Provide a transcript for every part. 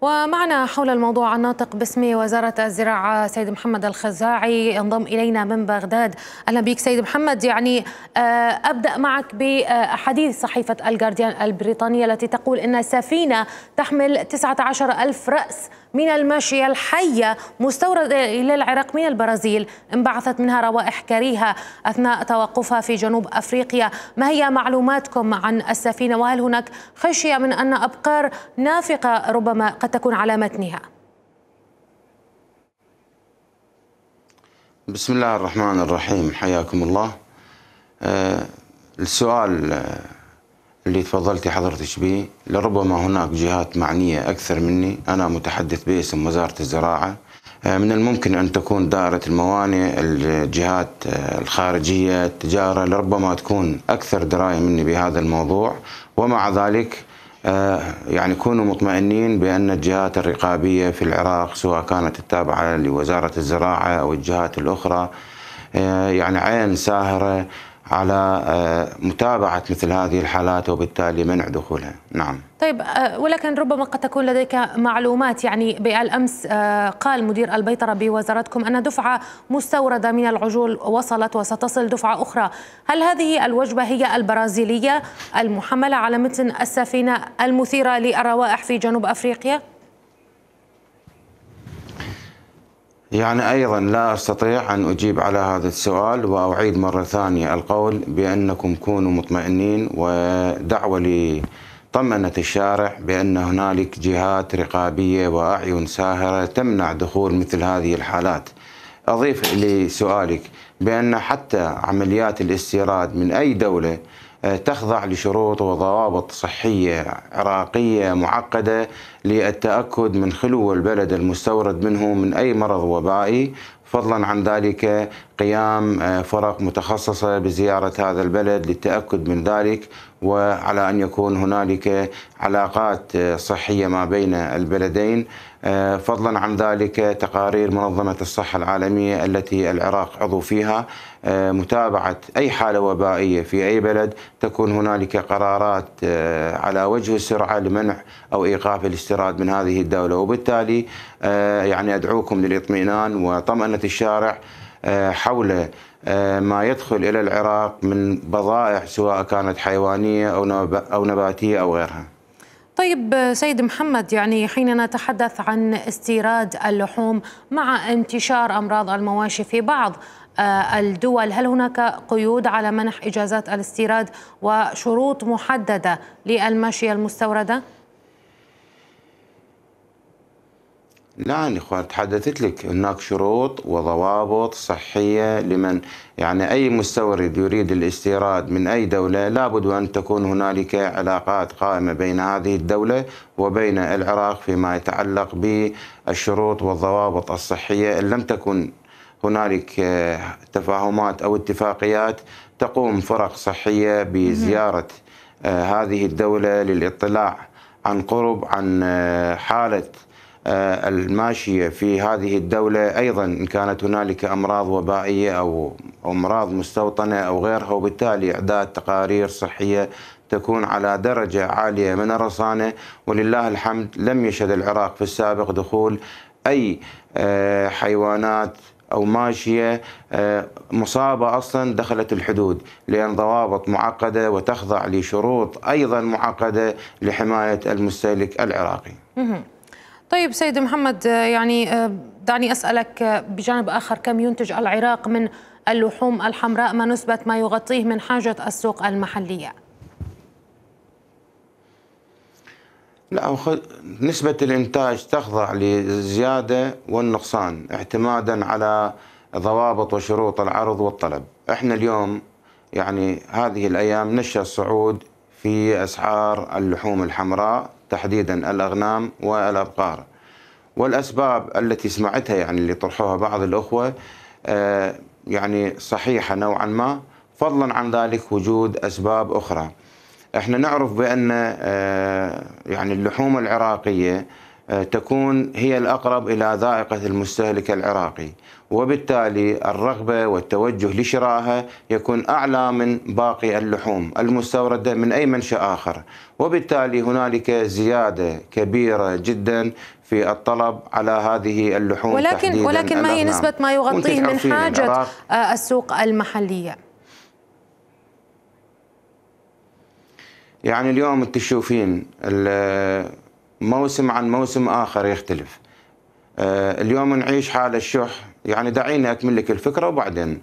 ومعنا حول الموضوع الناطق باسم وزارة الزراعة سيد محمد الخزاعي ينضم إلينا من بغداد أهلا بك سيد محمد يعني آه، أبدأ معك بحديث صحيفة الجارديان البريطانية التي تقول أن سفينة تحمل 19 ألف رأس من الماشية الحية مستوردة إلى العراق من البرازيل انبعثت منها روائح كريهة أثناء توقفها في جنوب أفريقيا ما هي معلوماتكم عن السفينة وهل هناك خشية من أن أبقار نافقة ربما قد قد تكون على متنها بسم الله الرحمن الرحيم حياكم الله آه، السؤال آه، اللي تفضلتي حضرتك به لربما هناك جهات معنية أكثر مني أنا متحدث باسم وزارة الزراعة آه، من الممكن أن تكون دائرة الموانئ الجهات الخارجية التجارة لربما تكون أكثر دراية مني بهذا الموضوع ومع ذلك آه، يعني كونوا مطمئنين بأن الجهات الرقابية في العراق سواء كانت التابعة لوزارة الزراعة أو الجهات الأخرى آه، يعني عين ساهرة على آه، متابعة مثل هذه الحالات وبالتالي منع دخولها نعم طيب آه، ولكن ربما قد تكون لديك معلومات يعني بالأمس آه، قال مدير البيطرة بوزارتكم أن دفعة مستوردة من العجول وصلت وستصل دفعة أخرى هل هذه الوجبة هي البرازيلية المحملة على متن السفينة المثيرة للروائح في جنوب أفريقيا؟ يعني أيضا لا أستطيع أن أجيب على هذا السؤال وأعيد مرة ثانية القول بأنكم كونوا مطمئنين ودعوة لطمأنة الشارع بأن هنالك جهات رقابية وأعين ساهرة تمنع دخول مثل هذه الحالات أضيف لسؤالك بأن حتى عمليات الاستيراد من أي دولة آه، تخضع لشروط وضوابط صحية عراقية معقدة للتأكد من خلو البلد المستورد منه من أي مرض وبائي فضلا عن ذلك قيام آه، فرق متخصصة بزيارة هذا البلد للتأكد من ذلك وعلى أن يكون هنالك علاقات آه، صحية ما بين البلدين آه، فضلا عن ذلك تقارير منظمة الصحة العالمية التي العراق عضو فيها متابعة أي حالة وبائية في أي بلد تكون هنالك قرارات على وجه السرعة لمنع أو إيقاف الاستيراد من هذه الدولة وبالتالي يعني أدعوكم للإطمئنان وطمأنة الشارع آه، حول آه، ما يدخل الى العراق من بضائع سواء كانت حيوانيه او او نباتيه او غيرها. طيب سيد محمد يعني حين نتحدث عن استيراد اللحوم مع انتشار امراض المواشي في بعض آه، الدول هل هناك قيود على منح اجازات الاستيراد وشروط محدده للماشيه المستورده؟ لا يا يعني اخوان تحدثت لك هناك شروط وضوابط صحيه لمن يعني اي مستورد يريد الاستيراد من اي دوله لابد ان تكون هنالك علاقات قائمه بين هذه الدوله وبين العراق فيما يتعلق بالشروط والضوابط الصحيه ان لم تكن هنالك آه، تفاهمات او اتفاقيات تقوم فرق صحيه بزياره آه، هذه الدوله للاطلاع عن قرب عن آه، حاله آه، الماشيه في هذه الدوله ايضا ان كانت هنالك امراض وبائيه او امراض مستوطنه او غيرها وبالتالي اعداد تقارير صحيه تكون على درجه عاليه من الرصانه ولله الحمد لم يشهد العراق في السابق دخول اي آه، حيوانات او ماشيه آه، مصابه اصلا دخلت الحدود لان ضوابط معقده وتخضع لشروط ايضا معقده لحمايه المستهلك العراقي. طيب سيد محمد آه، يعني آه، دعني أسألك آه، بجانب آخر كم ينتج العراق من اللحوم الحمراء ما نسبة ما يغطيه من حاجة السوق المحلية لا نسبة الإنتاج تخضع للزيادة والنقصان اعتمادا على ضوابط وشروط العرض والطلب احنا اليوم يعني هذه الأيام نشأ الصعود في أسعار اللحوم الحمراء تحديدا الأغنام والأبقار والأسباب التي سمعتها يعني اللي طرحوها بعض الأخوة آه، يعني صحيحة نوعا ما فضلا عن ذلك وجود أسباب أخرى احنا نعرف بأن آه، يعني اللحوم العراقية آه، تكون هي الأقرب إلى ذائقة المستهلك العراقي وبالتالي الرغبة والتوجه لشرائها يكون أعلى من باقي اللحوم المستوردة من أي منشأ آخر وبالتالي هنالك زيادة كبيرة جدا في الطلب على هذه اللحوم ولكن ولكن ما هي نسبة ما يغطيه من حاجة آه، السوق المحلية؟ يعني اليوم تشوفين الموسم عن موسم آخر يختلف آه، اليوم نعيش حال الشح يعني دعيني أكمل لك الفكرة وبعدين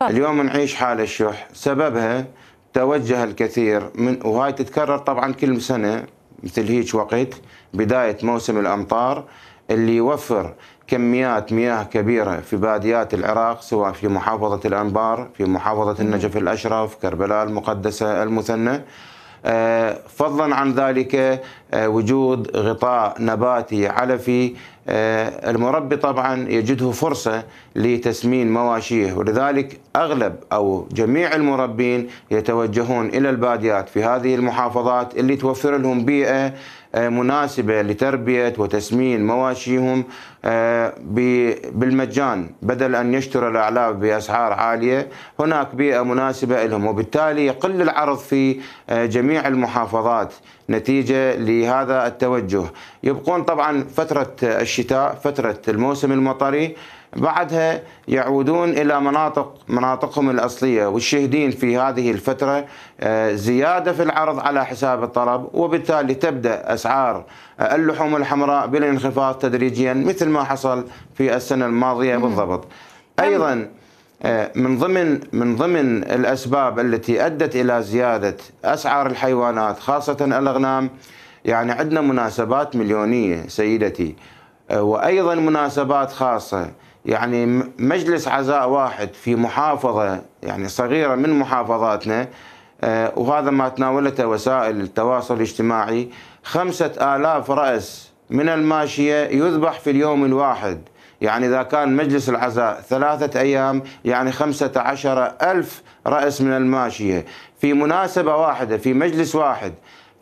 صح. اليوم نعيش حال الشح سببها توجه الكثير من وهاي تتكرر طبعا كل سنة مثل هيك وقت بداية موسم الأمطار اللي يوفر كميات مياه كبيرة في باديات العراق سواء في محافظة الأنبار في محافظة النجف الأشرف كربلاء المقدسة المثنى آه، فضلا عن ذلك آه، وجود غطاء نباتي علفي آه، المربي طبعا يجده فرصة لتسمين مواشيه ولذلك أغلب أو جميع المربين يتوجهون إلى الباديات في هذه المحافظات اللي توفر لهم بيئة مناسبة لتربية وتسمين مواشيهم بالمجان بدل أن يشتروا الأعلاف بأسعار عالية هناك بيئة مناسبة لهم وبالتالي يقل العرض في آه، جميع المحافظات نتيجة لهذا التوجه يبقون طبعا فترة الشتاء فترة الموسم المطري بعدها يعودون إلى مناطق مناطقهم الأصلية والشهدين في هذه الفترة آه، زيادة في العرض على حساب الطلب وبالتالي تبدأ أسعار اللحوم الحمراء بالانخفاض تدريجيا مثل ما حصل في السنه الماضيه بالضبط نعم. ايضا آه، من ضمن من ضمن الاسباب التي ادت الى زياده اسعار الحيوانات خاصه الاغنام يعني عندنا مناسبات مليونيه سيدتي آه، وايضا مناسبات خاصه يعني مجلس عزاء واحد في محافظه يعني صغيره من محافظاتنا آه، وهذا ما تناولته وسائل التواصل الاجتماعي خمسة آلاف رأس من الماشية يذبح في اليوم الواحد يعني إذا كان مجلس العزاء ثلاثة أيام يعني خمسة عشر ألف رأس من الماشية في مناسبة واحدة في مجلس واحد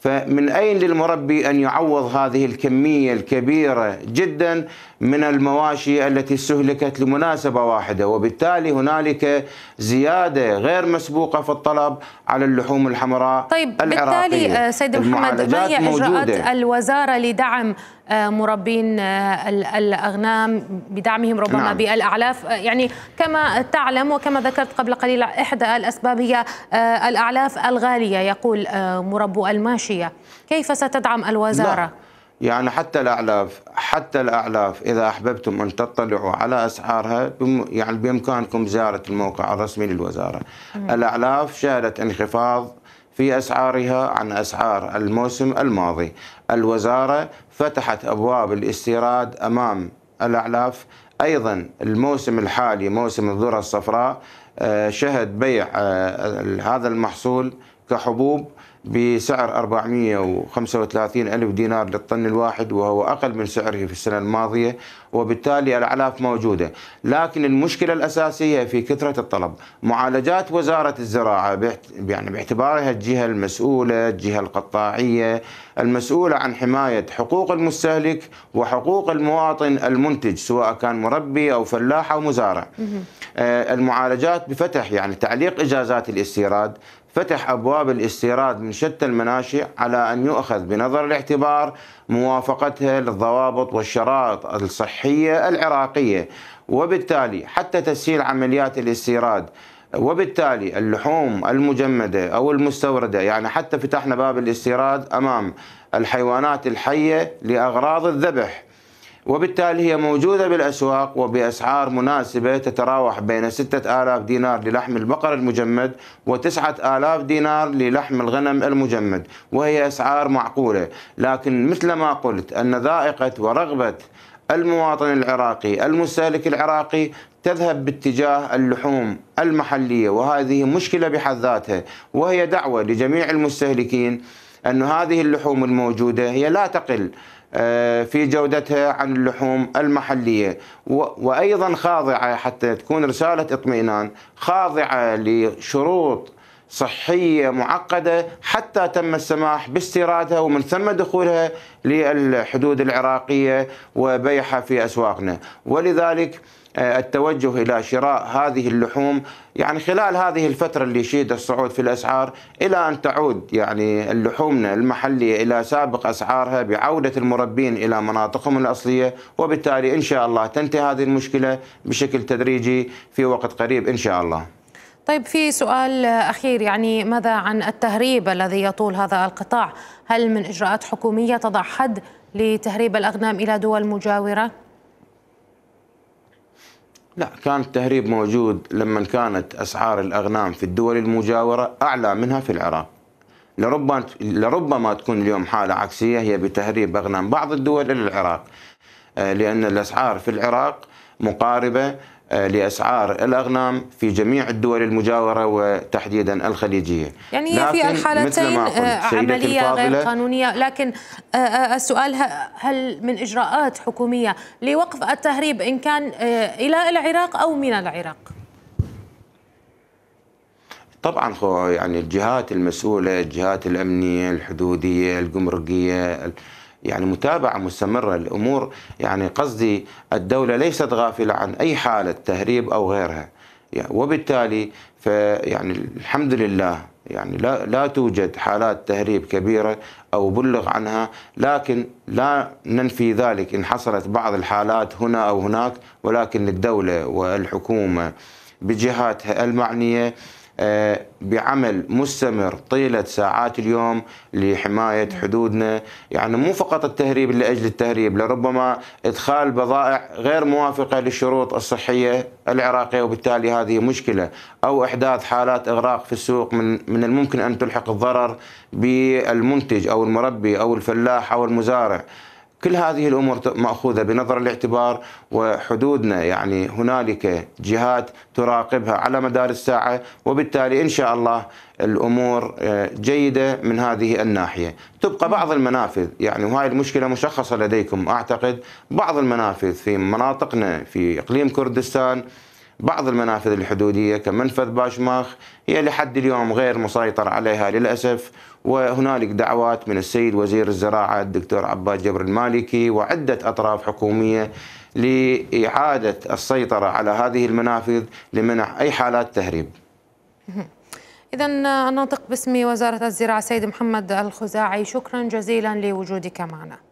فمن أين للمربي أن يعوض هذه الكمية الكبيرة جدا من المواشي التي استهلكت لمناسبة واحدة وبالتالي هنالك زيادة غير مسبوقة في الطلب على اللحوم الحمراء طيب العراقية بالتالي آه، سيد محمد ما هي إجراءات الوزارة لدعم آه، مربين آه، الأغنام بدعمهم ربما نعم. بالأعلاف يعني كما تعلم وكما ذكرت قبل قليل إحدى الأسباب هي الأعلاف الغالية يقول مربو الماشية كيف ستدعم الوزارة؟ لا. يعني حتى الأعلاف حتى الأعلاف إذا أحببتم أن تطلعوا على أسعارها يعني بإمكانكم زيارة الموقع الرسمي للوزارة مم. الأعلاف شهدت انخفاض في أسعارها عن أسعار الموسم الماضي الوزارة فتحت أبواب الاستيراد أمام الأعلاف أيضا الموسم الحالي موسم الذرة الصفراء آه، شهد بيع آه، هذا المحصول كحبوب بسعر 435 ألف دينار للطن الواحد وهو أقل من سعره في السنة الماضية وبالتالي الأعلاف موجودة لكن المشكلة الأساسية في كثرة الطلب معالجات وزارة الزراعة يعني باعتبارها الجهة المسؤولة الجهة القطاعية المسؤولة عن حماية حقوق المستهلك وحقوق المواطن المنتج سواء كان مربي أو فلاح أو مزارع آه، المعالجات بفتح يعني تعليق إجازات الاستيراد فتح أبواب الاستيراد من شتى المناشئ على أن يؤخذ بنظر الاعتبار موافقتها للضوابط والشرائط الصحية العراقية وبالتالي حتى تسهيل عمليات الاستيراد وبالتالي اللحوم المجمدة أو المستوردة يعني حتى فتحنا باب الاستيراد أمام الحيوانات الحية لأغراض الذبح وبالتالي هي موجودة بالأسواق وبأسعار مناسبة تتراوح بين 6000 دينار للحم البقر المجمد و9000 دينار للحم الغنم المجمد وهي أسعار معقولة لكن مثل ما قلت أن ذائقة ورغبة المواطن العراقي المستهلك العراقي تذهب باتجاه اللحوم المحلية وهذه مشكلة بحد ذاتها وهي دعوة لجميع المستهلكين أن هذه اللحوم الموجودة هي لا تقل آه، في جودتها عن اللحوم المحلية وأيضا خاضعة حتى تكون رسالة اطمئنان خاضعة لشروط صحية معقدة حتى تم السماح باستيرادها ومن ثم دخولها للحدود العراقية وبيعها في أسواقنا ولذلك آه، التوجه الى شراء هذه اللحوم يعني خلال هذه الفتره اللي شيد الصعود في الاسعار الى ان تعود يعني اللحومنا المحليه الى سابق اسعارها بعوده المربين الى مناطقهم الاصليه وبالتالي ان شاء الله تنتهي هذه المشكله بشكل تدريجي في وقت قريب ان شاء الله. طيب في سؤال أخير يعني ماذا عن التهريب الذي يطول هذا القطاع هل من إجراءات حكومية تضع حد لتهريب الأغنام إلى دول مجاورة؟ لا كان التهريب موجود لما كانت أسعار الأغنام في الدول المجاورة أعلى منها في العراق لربما لربما تكون اليوم حالة عكسية هي بتهريب أغنام بعض الدول إلى العراق آه، لأن الأسعار في العراق مقاربة آه، لاسعار الاغنام في جميع الدول المجاوره وتحديدا الخليجيه. يعني هي في الحالتين آه، عمليه غير قانونيه، لكن آه، السؤال هل من اجراءات حكوميه لوقف التهريب ان كان الى العراق او من العراق؟ طبعا يعني الجهات المسؤوله، الجهات الامنيه، الحدوديه، الجمركيه، يعني متابعة مستمرة للأمور يعني قصدي الدولة ليست غافلة عن أي حالة تهريب أو غيرها يعني وبالتالي فيعني الحمد لله يعني لا لا توجد حالات تهريب كبيره او بلغ عنها لكن لا ننفي ذلك ان حصلت بعض الحالات هنا او هناك ولكن الدوله والحكومه بجهاتها المعنيه آه، بعمل مستمر طيلة ساعات اليوم لحماية حدودنا يعني مو فقط التهريب لأجل التهريب لربما إدخال بضائع غير موافقة للشروط الصحية العراقية وبالتالي هذه مشكلة أو إحداث حالات إغراق في السوق من, من الممكن أن تلحق الضرر بالمنتج أو المربي أو الفلاح أو المزارع كل هذه الامور ماخوذه بنظر الاعتبار وحدودنا يعني هنالك جهات تراقبها على مدار الساعه وبالتالي ان شاء الله الامور آه، جيده من هذه الناحيه، تبقى بعض المنافذ يعني وهي المشكله مشخصه لديكم اعتقد بعض المنافذ في مناطقنا في اقليم كردستان بعض المنافذ الحدودية كمنفذ باشماخ هي لحد اليوم غير مسيطر عليها للأسف وهنالك دعوات من السيد وزير الزراعة الدكتور عباد جبر المالكي وعدة أطراف حكومية لإعادة السيطرة على هذه المنافذ لمنع أي حالات تهريب إذا الناطق آه، باسم وزارة الزراعة سيد محمد الخزاعي شكرا جزيلا لوجودك معنا